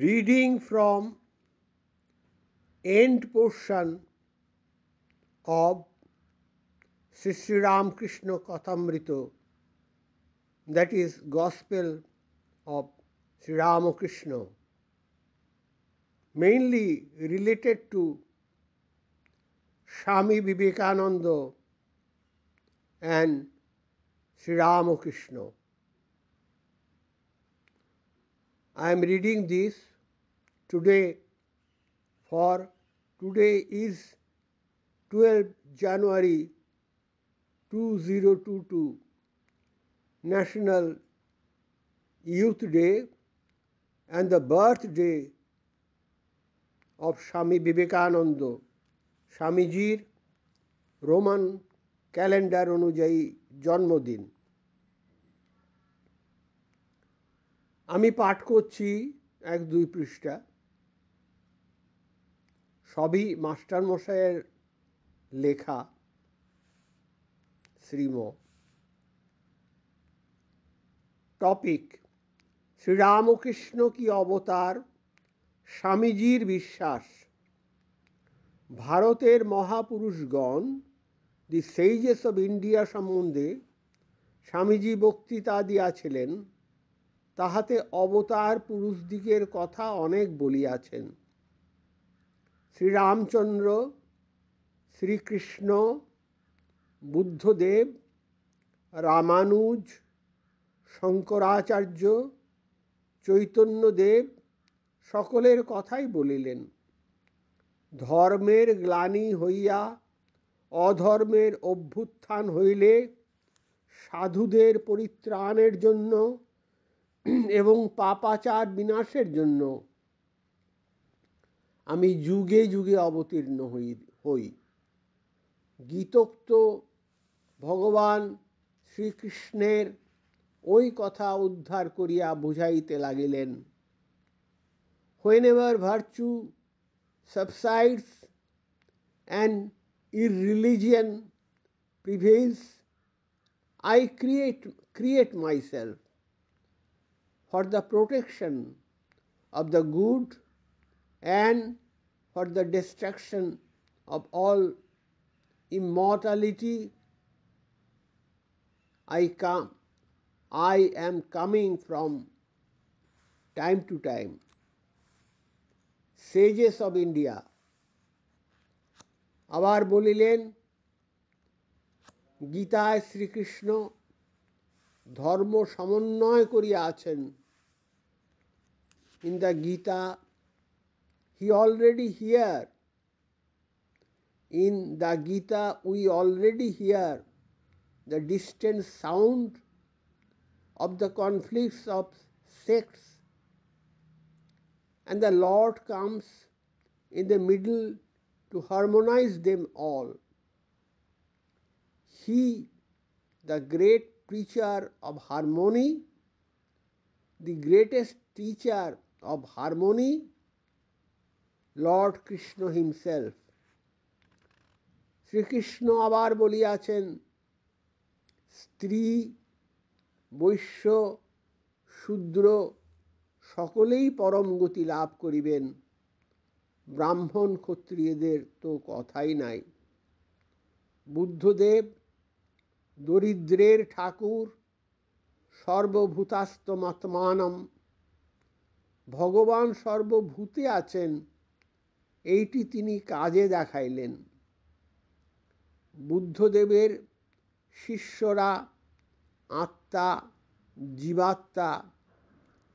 reading from end portion of Sri Ramakrishna Kathamrita, that is Gospel of Sri Ramakrishna, mainly related to Swami Vivekananda and Sri Ramakrishna. I am reading this today for today is 12 January 2022 National Youth Day and the birthday of Swami Vivekananda স্বামীজির roman calendar অনুযায়ী জন্মদিন আমি পাঠ করছি এক দুই পৃষ্ঠা সবই মাস্টারমশাইয়ের লেখা শ্রীম টপিক শ্রীরামকৃষ্ণ কি অবতার স্বামীজির বিশ্বাস ভারতের মহাপুরুষগণ দি সেইজেস অব ইন্ডিয়া সম্বন্ধে স্বামীজি বক্তৃতা দিয়াছিলেন তাহাতে অবতার পুরুষদিগের কথা অনেক বলিয়াছেন শ্রীরামচন্দ্র শ্রীকৃষ্ণ বুদ্ধদেব রামানুজ শঙ্করাচার্য চৈতন্যদেব সকলের কথাই বলিলেন ধর্মের গ্লানি হইয়া অধর্মের অভ্যুত্থান হইলে সাধুদের পরিত্রাণের জন্য এবং পাপাচার বিনাশের জন্য আমি যুগে যুগে অবতীর্ণ হই হই গীতোক্ত ভগবান শ্রীকৃষ্ণের ওই কথা উদ্ধার করিয়া বুঝাইতে লাগিলেন when ever virtue subsides and irreligion prevails I create create myself for the protection of the good and for the destruction of all immortality I come, I am coming from time to time. Sages of India আবার বলিলেন গীতায় শ্রীকৃষ্ণ ধর্ম সমন্বয় করিয়া আছেন in the Gita he already here in the Gita, we already hear the distant sound of the conflicts of sects, and the Lord comes in the middle to harmonize them all. He, the great preacher of harmony, the greatest teacher of harmony, lord Krishna himself Shrikrishna আবার বলিয়াছেন স্ত্রী বৈশ্য শূদ্র সকলেই পরম গতি লাভ করিবেন ব্রাহ্মণ ক্ষত্রিয়দের তো কথাই নাই বুদ্ধদেব দরিদ্রের ঠাকুর সর্বভূতাস্তমাত্মানম ভগবান সর্বভূতে আছেন এইটি তিনি কাজে দেখাইলেন বুদ্ধদেবের শিষ্যরা আত্মা জীবাত্মা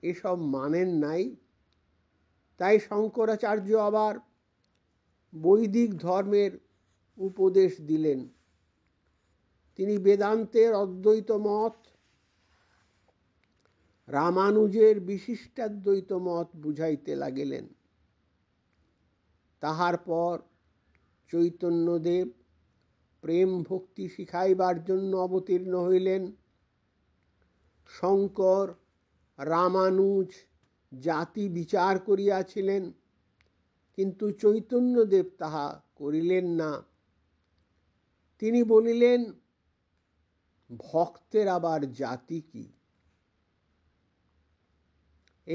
এসব মানেন নাই তাই শঙ্করাচার্য আবার বৈদিক ধর্মের উপদেশ দিলেন তিনি বেদান্তের অদ্বৈত মত রামানুজের বিশিষ্টাদ্বৈত মত বুঝাইতে লাগিলেন তাহার পর চৈতন্যদেব প্রেম ভক্তি শিখাইবার জন্য অবতীর্ণ হইলেন শঙ্কর রামানুজ জাতি বিচার করিয়াছিলেন কিন্তু চৈতন্যদেব তাহা করিলেন না তিনি বলিলেন ভক্তের আবার জাতি কি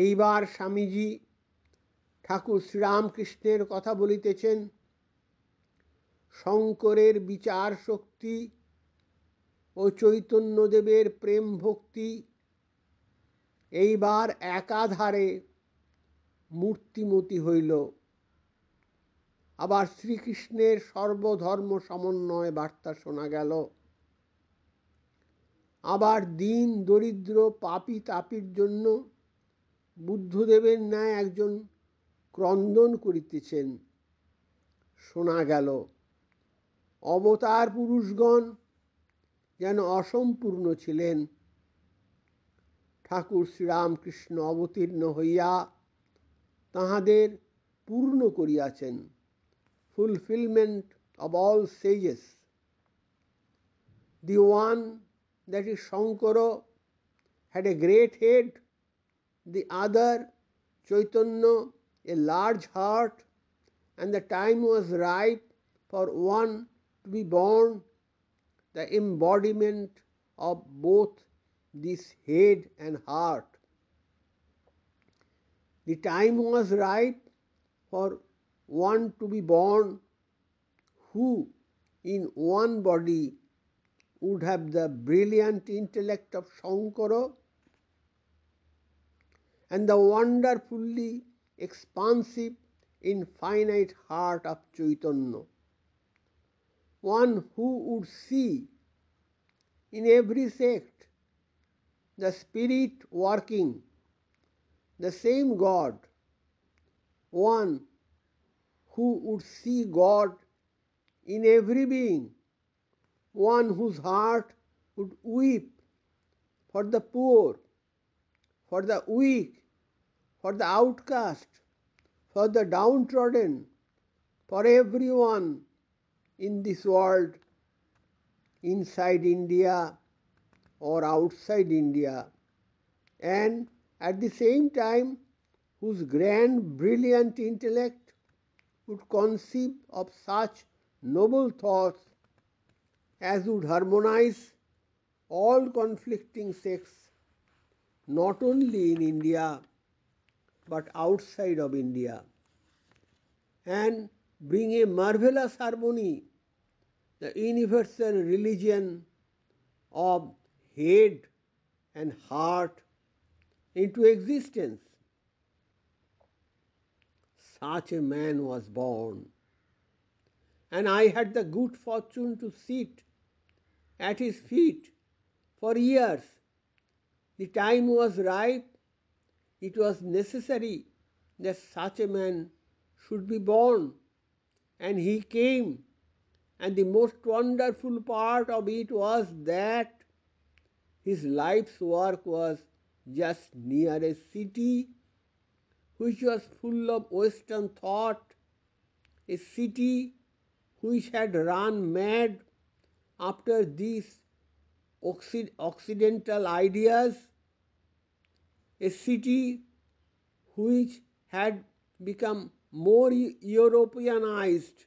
এইবার স্বামীজি ঠাকুর শ্রীরামকৃষ্ণের কথা বলিতেছেন শঙ্করের বিচার শক্তি ও চৈতন্যদেবের প্রেম ভক্তি এইবার একাধারে মূর্তিমতি হইল আবার শ্রীকৃষ্ণের সর্বধর্ম সমন্বয় বার্তা শোনা গেল আবার দিন দরিদ্র পাপি তাপির জন্য বুদ্ধদেবের ন্যায় একজন ক্রন্দন করিতেছেন শোনা গেল অবতার পুরুষগণ যেন অসম্পূর্ণ ছিলেন ঠাকুর শ্রীরামকৃষ্ণ অবতীর্ণ হইয়া তাহাদের পূর্ণ করিয়াছেন fulfilment of all sages the one that is Shankar had a great head the other Chaitanya a large heart, and the time was ripe for one to be born, the embodiment of both this head and heart. The time was ripe for one to be born who in one body would have the brilliant intellect of Shankara and the wonderfully expansive, infinite heart of Chaitanya. One who would see in every sect the Spirit working, the same God. One who would see God in every being, one whose heart would weep for the poor, for the weak, for the outcast, for the downtrodden, for everyone in this world, inside India or outside India, and at the same time, whose grand, brilliant intellect would conceive of such noble thoughts as would harmonize all conflicting sects, not only in India but outside of India and bring a marvelous harmony, the universal religion of head and heart into existence. Such a man was born, and I had the good fortune to sit at his feet for years. The time was ripe it was necessary that such a man should be born, and he came. And the most wonderful part of it was that his life's work was just near a city which was full of Western thought, a city which had run mad after these Occidental ideas a city which had become more Europeanized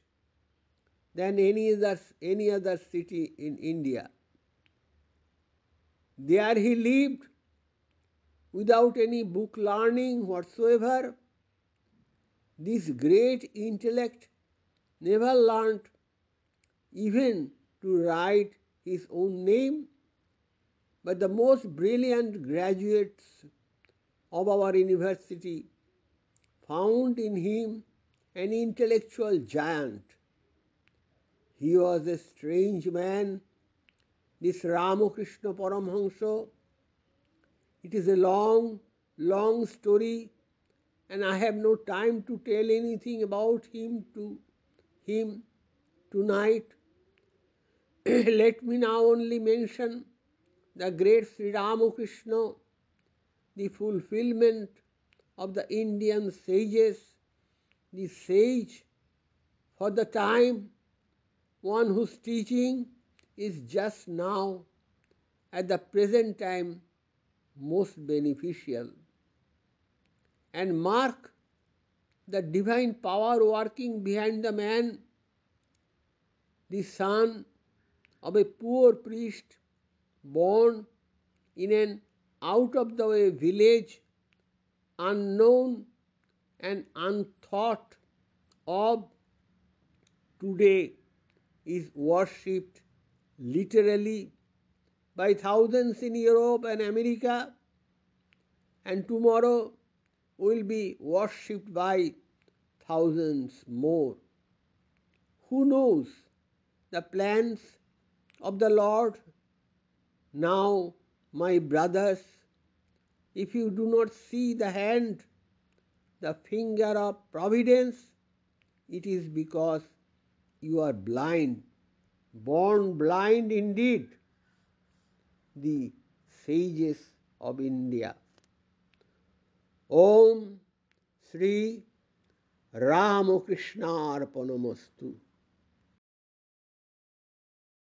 than any other, any other city in India. There he lived without any book learning whatsoever. This great intellect never learnt even to write his own name, but the most brilliant graduates of our university found in him an intellectual giant. He was a strange man, this Ramakrishna Paramahansa. It is a long, long story, and I have no time to tell anything about him to him tonight. Let me now only mention the great Sri Ramakrishna the fulfillment of the Indian sages, the sage for the time, one whose teaching is just now, at the present time, most beneficial. And mark the divine power working behind the man, the son of a poor priest born in an out of the way village, unknown and unthought of, today is worshipped literally by thousands in Europe and America, and tomorrow will be worshipped by thousands more. Who knows the plans of the Lord? Now, my brothers, if you do not see the hand, the finger of providence, it is because you are blind, born blind indeed. The sages of India. Om Sri Ramakrishna Arpanamastu.